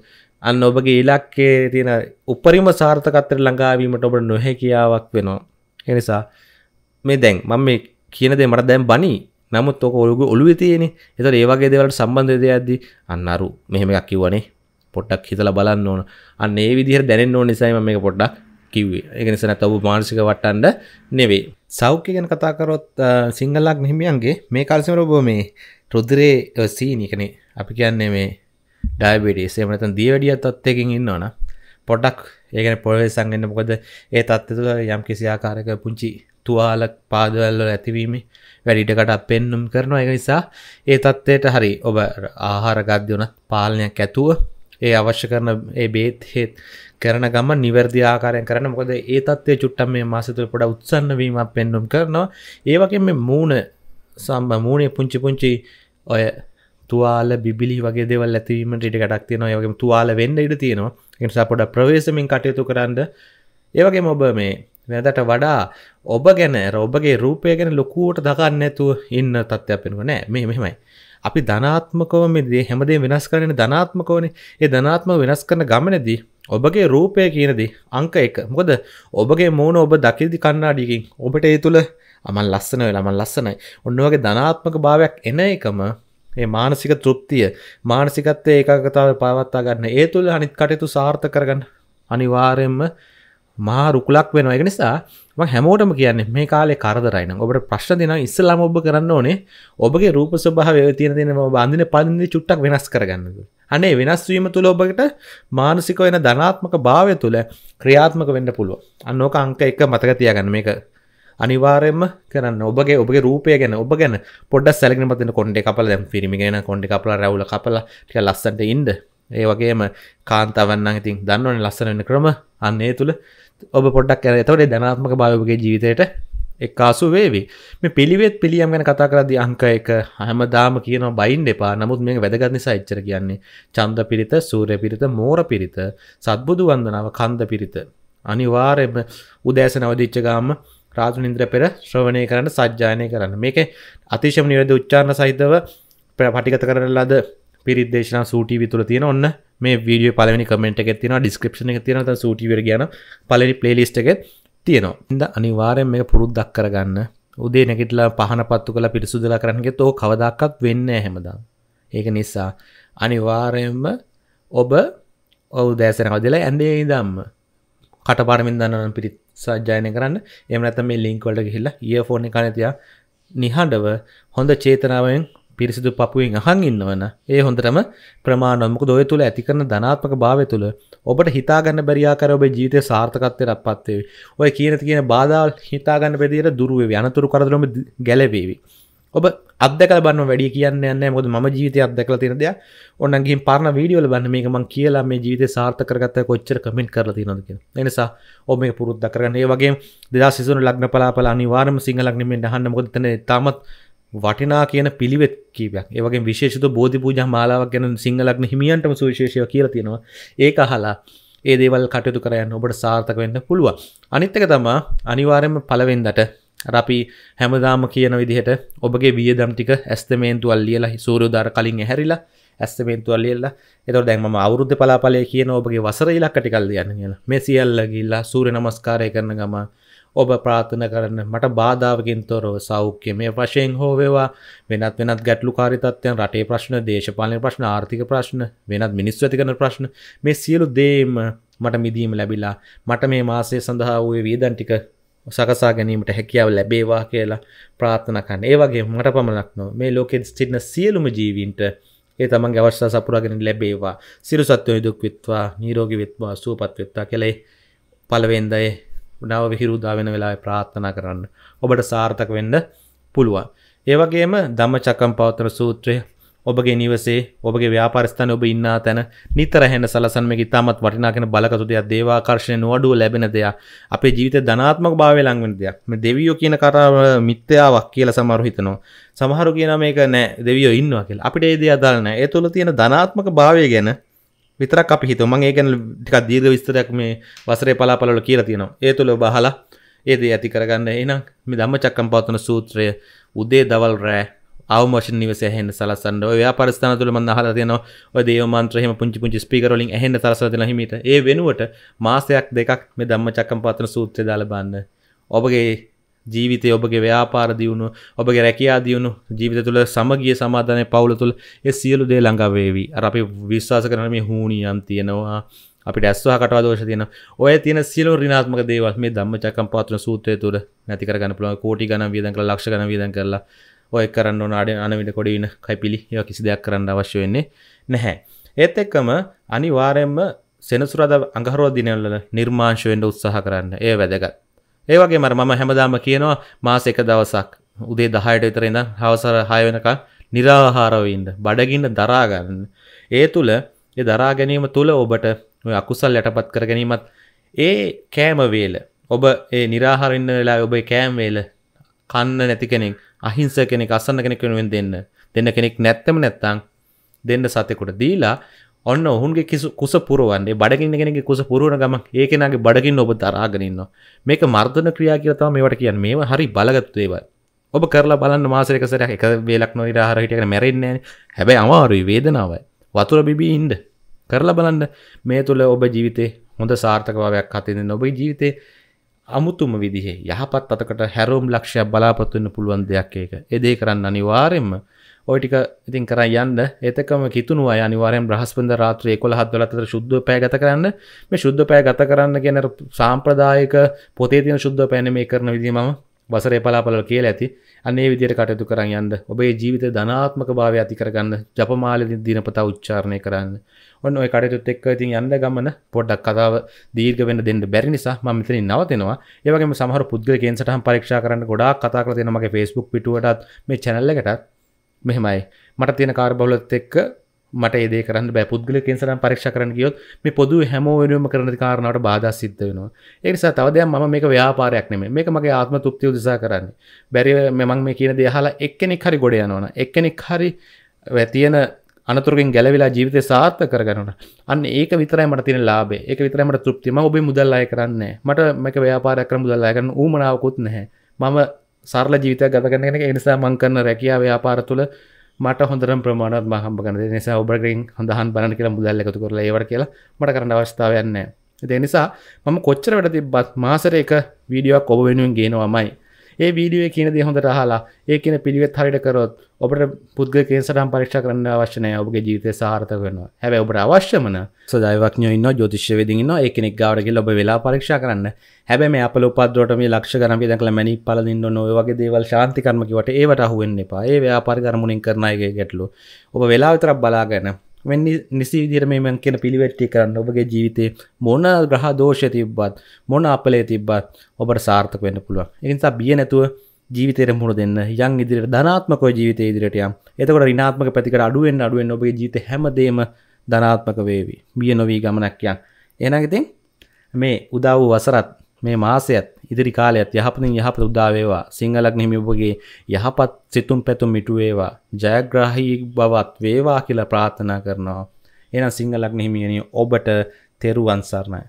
අන්න ඔබගේ ඉලක්කේ තියෙන උපරිම සාර්ථකත්තර ළඟාවීමට ඔබට නොහැකියාවක් වෙනවා එනිසා මේ දැන් මම මේ කියනදේ මට දැම් බනි නමුත් ඕක ඔලුගු ඔලුව තියෙන එතට ඒවාගේ දෙවලට සම්බන්ධ දෙයක්දී අන්නරු මෙහෙම එකක් කිවනේ පොට්ටක් හිතල බලන්න ඕන අන්න ඒ විදිහර දැනෙන් ඕ නිසයිම මේ පොඩ්ඩක් කිව්වේ ඒගනිසන තව මානසික වට්ටන්ඩ නෙවේ සෞඛ්‍ය ගැන කතාකරොත් සිංහලක් මෙහිමියන්ගේ මේ කල්සම රබෝ මේ රුද්දරේ සීනිකන අපි කියන්නේ මේ ඩයිබෙඩේ සේමනතන් දියවැඩිය තත්වයකින් ඉන්නවන පොඩක් ඒකන පොළවේ සංගන්න මොකද ඒ තත්ත්ව තුළ යම් කිසි ආකාරක පුංචි තුවාලක් පාදවල්ල ඇතිවීම වැඩිටකට පෙන්නුම් කරනවා එක නිසා ඒ තත්ත්වයට හරි ඔබ ආහාර ගද්‍යනත් පාලනයක් ඇතුව ඒ අවශ්‍ය කරන ඒ බේත් හෙත් කරන ගම නිවැරදි ආකාරයෙන් කරන මොකද ඒ තත්වය චුට්ටම් මේ මාසතුල පොඩ උත්සන්න වීමක් පෙන්නුම් කරනවා ඒවගේ මේ මූුණ සම්බ මූුණේ පුංචි පුංචි ඔය තුවාල බිබිලි වගේ දෙවල් ඇතිවීමට ඉට ගඩක් තියෙනවා යගේ තුවාල වෙන්න ඉඩ තියෙනවා එනිසා පොඩ ප්‍රවේශමින් කටයුතු කරන්න ඒවගේ ඔබ මේ වැදට වඩා ඔබ ගැන ඔබගේ රූපය ගැන ලොකුවට දකන්නඇතුව ඉන්න තත්ත්යක් පෙනුව නෑ මේ මෙහෙමයි අපි ධනාත්මකව මේ දේ හැමදේ වෙනස් කරන්නේ ධනාත්මකවනේ. ඒ ධනාත්මක වෙනස් කරන ගමනේදී ඔබගේ රූපය කියන දේ අංක 1. මොකද ඔබගේ මූණ ඔබ දකිද්දි කණ්ණාඩියකින් ඔබට ඒ තුල අමන් ලස්සන වෙලා මන් ලස්සනයි. ඔන්න ඔයගේ ධනාත්මක භාවයක් එන එකම ඒ මානසික තෘප්තිය මානසිකත්වයේ ඒකාගතාවය පවත්වා ගන්න. ඒ තුල අනිත් කටයුතු සාර්ථක කරගන්න අනිවාර්යයෙන්ම මහා රුකුලක් වෙනවා. ඒක නිසා ම හැමෝටම කියන්නේ මේ කාලෙ කරදරයින ඔබට ප්‍රශ්න දෙන ඉස්සලාම ඔබ කරන්න ඕනේ ඔබගේ රූප ස්වභාවය තියෙන දෙනම බන්ධන පදිදි චුට්ටක් වෙනස් කරගන්නද. අනේ වෙනස්වීම තුළ ඔබට මානසික වෙන ධනාත්මක භාවය තුළ ක්‍රියාත්මක වෙන්න පුළුව අන්නෝක අංක එක මතක තියගන්න මේක අනිවාරයෙන්ම කරන්න ඔබගේ ඔබගේ රූපය ගැන ඔබ ගැන පොඩ සැලගෙන පතින කොන්ඩ කපල දැම් පිරිමි ගැන කොඩි කපල රැවල කපල ටික ලස්සට ඉන්ඩ ඒ වගේම කාන්තාවන්න ඉතින් දන්නවන ලස්සන වෙන ක්‍රම අන්නේ තුළ ඔබ පොඩක් කර තවට ධනාත්මක භාවගේ ජීවිතයට එක්කාසු වේවි මේ පිළිවෙත් පිළියම් ගැන කතා කරදි අංක එක හැම දාම කියන බයින් එපා නමුත් මේ වැදගත් නිසා එච්චර කියන්නේ චන්ද පිරිත සූරය පිරිත මෝර පිරිත සත්බුදු වන්දනාව කන්ද පිරිත අනිවාර්යම උදෑසන අවදිච්ච ගාම රාතු නින්ද්‍ර පෙර ශ්‍රවණය කරන්න සජ්ජායනය කරන්න මේක අතිශම නිවැරදි උච්චාරණ සහිතව පටිගත කරන ලද පිරිත් දේශනා සූටීවි තුළ තියෙන ඔන්න මේ වීඩිය පලනි කමෙන්ට එක තින ඩිස්ක්‍රපෂන එක තිනත සූටිවර කියන පලනි පලේලිස්ට එක තියෙනවා ඉද අනිවාරයෙන් මේ පුරුද්දක් කරගන්න උදේ නැගටලා පහන පත්තු කලා පිරිසුදල කරන්නගේ තෝ කවදක්කක් වෙන්න හැමදා ඒක නිසා අනිවාරයෙන්ම ඔබ ඔවු දෑසන අවදලා ඇන්දේ ඉදම්ම කටපාරමින් දන්නන පිරිත් සජ්ජායන කරන්න එමනැත මේ ලිංක්වලට හිල්ලා ඒ ෆෝර්ණ කනතියා නිහඬව හොඳ චේතනාවෙන් පිරිසිදු පපුුවෙන් අහන් ඉන්නවන ඒ හොඳටම ප්‍රමාණොමක දොය තුළ ඇතිකරන ධනාත්මක භාව තුළ ඔබට හිතාගන්න බැරියාකර ඔබේ ජීතය සාර්ථකත්වයට පත්වේ ඔය කියනති කියන බාධාල් හිතාගන්න බෙදියට දුරුවේ යනතුරු කරදරම ගැලවේවි ඔබ අදකල බන්න වැඩි කියන්න න්න මොද ම ජීවිතය අදකල තිනද ඔන්නගේ පරන වීඩියෝල බන්න මේ මං කියලා මේ ජීවිත සාර්ථකරගත්ත කොච්චර කමෙන්ට කරල නදක එනිසා ඔම පුරුද්ධ කරන්න ඒ වගේ දෙදා සිසුන ලක්න පලාපල අනිවාරම සිංහලක්නෙමෙන් හන්න මොදතන තමත් වටිනා කියන පිළිවෙත් කීපයක් ඒවගේ විශේෂත බෝධි පූජ මාලාවක් ගැන සිංහලක්න හිමියන්ටම සුවිශේෂය කියල තියෙනවා ඒ අහලා ඒ දේවල් කටයුතු කරයන්න ඔබට සාර්ථක වෙන්න පුළුව අනිත්තක තමා අනිවාරයම පලවෙන්දට රපි හැමදාම කියන විදිහට ඔබගේ විය දම්ටික ඇස්තමේන්තුවල් ලියලා සූරුදාර කලින් හැරිලා ඇස්තමේන්තුවල් ලියල්ලා එතො දැන්ම අවුද්ධ පලාපලය කියන ඔබගේ වසර ඉලක්කටිකල් දයන්න කියලා මෙසිියල්ල ගිල්ලා සූර නමස්කාරය කරන ගමා ඔබ ප්‍රාථන කරන මට බාධාවකින් තොරව සෞඛ්‍යමය වශයෙන් හෝවේවා වෙනත් වෙනත් ගැටලු කාරිතත්වයන් රටේ ප්‍රශ්න දේශපාලන ප්‍රශ්න ආර්ථික ප්‍රශ්න වෙනත් මිනිස් ඇති කරන ප්‍රශ්න මේ සියලු දේම මට මිදීම ලැබිලා මට මේ මාසය සඳහා වූ වේදන් ටික සකසා ගැනීමට හැකියාව ලැබේවා කියලා ප්‍රාථනකන් ඒ වගේ මට පමණක්නො මේ ලෝකෙ සිටින සියලුම ජීවින්ට ඒ තමන් අවශ්‍ය සපුරාගෙන ලැබේවා සිරු සත්වය දුක් විත්වා නීරෝගි විත්වා සූපත් වෙත්වා කෙලෙයි පලවෙන්දයේ නව විහිරුදා වෙන වෙලා ප්‍රාත්ථනා කරන්න ඔබට සාර්ථක වෙන්න පුළුවන්. ඒවගේම දම්ම චකම් පවතර සූත්‍රය ඔබගේ නිවසේ ඔබගේ ව්‍යාපරිස්ථාන ඔබ ඉන්නා තැන නිතර හැන සලසන්මක ඉතාමත් වටිනාගෙන බලකතු දෙයක් දේවාකර්ශණය නොඩුව ලැබෙන දෙයක් අපේ ජීවිත ධනාත්මක භාවය ලංවෙන දෙයක් මේ දෙවියෝ කියන කරාව මිත්‍යාවක් කියලා සමහරු හිතනවා සමහරු කියන මේක නෑ දෙවියෝ ඉන්නවා කියලා අපිට ඒ දේ අදාළ නෑ ඒ තුළ තියෙන ධනාත්මක භාවය ගැන විතරක් අපි හිතම ඒ ගැන ටිකක් දීර්ඝ විස්තරයක් මේ වසරේ පලාපලවල කියලා තියෙනවා ඒ තුළ බහලා ඒ දේ ඇති කරගන්න එහෙනම් මේ ධම්මචක්කම් පවත්වන සූත්‍රය උදේ දවල් රෑ අවමෝෂන් නිවස ඇහෙන්න සලසන්න ඔය ව්‍යාපාරස්ථාන තුළ මම අහලා තියෙනවා ඔය දේව මන්ත්‍ර එහෙම පුංචි පුංචි ස්පීකර් වලින් ඇහෙන්න සලසලා දෙන හිමීට ඒ වෙනුවට මාසයක් දෙකක් මේ ධම්මචක්කම් පවත්වන සූත්‍රය දාලා බලන්න ඔබගේ ජීවිතය ඔබගේ ව්‍යාපාර දියුණු ඔබගේ රැකයා දියුණු ජීවිත තුළ සමගිය සමාධනය පවුල තුළ එ සියලු දේ ළඟවේවි අර අපි විශ්වාස කරන මේ හූනියන් තියෙනවා අපිට ඇස්වා කටවා දෝෂ තියෙන ඔය තියෙන සියලු ඍණාත්මක දේවල් මේ ධම්මචක්කම් පවත්වන සූත්‍රය තුල නැති කරගන්න පුළුවන් කෝටි ගණන් වියදම් කරලා ලක්ෂ ගණන් වියදම් කරලා ඔය කරන්න ඕන අඩ අනවින කොඩි වෙන කයිපිලි ඒවා කිසි දෙයක් කරන්න අවශ්‍ය වෙන්නේ නැහැ ඒත් එක්කම අනිවාර්යයෙන්ම සෙනසුරාදා අඟහරුවා දිනවල නිර්මාංශ වෙන්න උත්සාහ කරන්න ඒ වැදගත් ඒවගේ මර මම හැමදාම කියනවා මාස එක දවසක් උදේ දහයට විතර ඉඳන් හවසර හය වෙනකම් නිරාහාරව ඉන්න බඩගින්න දරා ගන්න. ඒ තුල ඒ දරා ගැනීම තුල ඔබට ඔය අකුසල් යටපත් කර ගැනීමත් ඒ කෑම වේල ඔබ ඒ निराහාර ඉන්න වෙලාවේ ඔබේ කෑම වේල කන්න නැති කෙනෙක් අහිංසක කෙනෙක් අසන්න කෙනෙක් වෙනුවෙන් දෙන්න. දෙන්න කෙනෙක් නැත්තම නැත්තම් දෙන්න සතෙකුට දීලා ඔන්න ඔහුන්ගේ කිසු කුස පුරුවන්නේ බඩගින්න කෙනෙ කුස පුරුවන ගම ඒකෙනගේ බඩගින් ඔබ දරාගෙනන්න මේක මර්ධන ක්‍රියා කියතාව මේවට කියන් මේ හරි බලගත්වේව ඔබ කරලා බලන්න මාසරකසර එක වේලක් නො රාරහිටයක මැරෙන්නේ හැබැයි අමාරුයි වේදනාව වතුර බිබී ඉන්ඩ කරලා බලන්න මේ තුළ ඔබ ජීවිතේ හොඳ සාර්ථකවාවයක් අතින්න ඔබේ ජීවිතේ අමුතුම විදිහේ යහපත් අතකට හැරෝම් ලක්ෂයක් බලාපත්වන්න පුළුවන් දෙයක් ඒක එදේ කරන්න අනිවාරෙන්ම ඔයිටික ඉතින් කර යන්න එතකම කිතුන අනිවාරෙන් බ්‍රහස්පද රාත්‍රය කොළහත් වලතර ශුද්ධ පෑගත කරන්න මේ ශුද්ධ පෑ ගත කරන්න කියන සාම්ප්‍රදායක පොතේ තින ශුද්ධ පැන මේ කරන විදිම වසර පලාපල කියල ඇති අන්නේ විදියට කටයුතු කරන්න යන්න ඔබේ ජීවිත ධනාත්මක භාව ඇති කරගන්න ජපමාල දිනපතා උච්චාරණය කරන්න ඔන්න ඔය කටයුත් එක්ක ඉතින් යන්න ගමන පොඩ්ඩක් කතාව දීර්ග වෙන දෙන්න බැරි නිසා මමතන නවතෙනවා ඒවගේ සහර පුද්ගල කෙන්සටහම් පරක්ෂ කරන්න ගොඩා කතා කරතිනමගේ ෆෙස්බුක් පිටුවටත් මේ චැනල්ලකටත් මෙහෙමයි මට තියෙන කාර්බවලත් එක්ක මට ඒදේ කරන්න බැපුද්ගල කෙන්සරම් පරක්ෂ කරන ගියොත් මේ පොදු හැම වෙනුවම කරන කාරණාවට බාධා සිද්ධ වෙනවා ඒනිසා තවදයක් ම මේක ව්‍යාපාරයක් නෙම මේක මගේ ආත්ම තුප්තිය දෙසා කරන්න බැරි මෙමං මේ කියන දෙහලා එක්කෙනෙක් හරි ගොඩ යනවන එක්කෙනෙක් හරි වැතියෙන අනතුරෙන් ගැලවෙලා ජීවිතය සාර්ථ කරගන්න අන්න ඒක විතර මට තින ලාබ එක විතරමට තෘප්තිම ඔබේ මුදල්ලාය කරන්න මට මක ව්‍යාපාරක්‍ර මුදල්ලායගන්න ූමනාවකුත් නැහැ මම සරල ජීවිත ගතගන කෙන නිසා මංකරන රැකියාව ්‍යාපාර තුළ මට හොඳර ප්‍රමාණත් මහම්පකන නිසා ඔබගින් හඳහන් බන කියලා මුදල්ල එකතු කරලා ඒවට කියලා මට කරන අවස්ථාවයන්න එති නිසා මම කොච්චර වැට තිබත් මාසර එක වීඩියෝක් ඔබ වෙනුවෙන් ගේනවාමයි ඒ වීඩියෝ කියන දේ හොඳට අහලා ඒ කියන පිළිවෙත් හරියට කරොත් ඔබට පුද්ගල කේසටම් පරීක්ෂා කරන්න අවශ්‍යනය ඔබගේ ජීවිතය සාර්ථක වෙනවා හැබැයි ඔබට අවශ්‍යමන සදයිවක්ඥ ඉන්න ජෝතිෂ්‍ය වෙදින්න ඒ කෙනෙක් ගාවට ගිහලා ඔබ වෙලා පරීක්ෂා කරන්න හැබැයි මේ අපල උපද්දවට මේ ලක්ෂ ගණන් බෙදන් කළා මැනි පළඳින්න ඕන ඔය වගේ දේවල් ශාන්ති කර්ම කිව්වට ඒවට අහු වෙන්න එපා ඒ ව්‍යාපාර කරමුණින් කරන අයගේ ගැටලු ඔබ වෙලා විතරක් බලාගෙන වෙන්න නිසි දිරමමන් කියෙන පිළිවැට්ටි කරන්න ඔබගේ ජීවිතේ මොන ග්‍රහ දෝෂය තිබ්බත් මොන අපලේ තිබ්බත් ඔබට සාර්ථක වෙන්න පුළුව එනිසා බිය නැතුව ජීවිතයට මුණ දෙන්න යන් ඉදිරියට ධනාත්මක ජීවිත ඉදිරියටයම් එතකට රිනාත්මක පැතිකට අඩුවෙන් අඩුවෙන් ඔබේ ජීත හැමදේම ධනාත්මක වේවි බිය නොවී ගමනක්යන් එනගතින් මේ උදා වූ වසරත් මේ මාසයත් ඉදිරි කාලයත් යහපතින් යහපත උදා වේවා සිංහලග්න හිමි ඔබගේ යහපත් සිතුම් පැතුම් මිටු වේවා ජයග්‍රාහී බවත් වේවා කියලා ප්‍රාර්ථනා කරනවා එහෙනම් සිංහලග්න හිමියනි ඔබට තෙරුවන් සරණයි